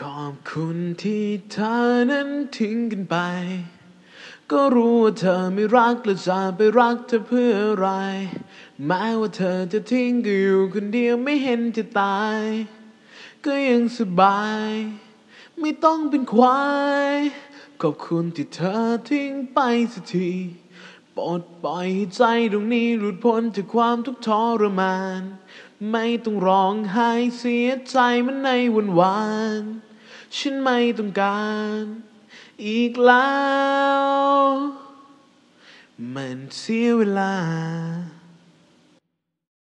ขอบคุณที่เธอนั้นทิ้งกันไป ก็รู้ว่าเธอไม่รักและจะไปรักเธอเพื่ออะไร แม้ว่าเธอจะทิ้งก็อยู่คนเดียวไม่เห็นจะตาย ก็ยังสบาย ไม่ต้องเป็นควาย ขอบคุณที่เธอทิ้งไปสักทีปลดปล่อยใจตรงนี้หลุดพ้นจากความทุกข์ทรมานไม่ต้องร้องไห้เสียใจมันในวันวานฉันไม่ต้องการ อีกแล้ว มันเสียเวลา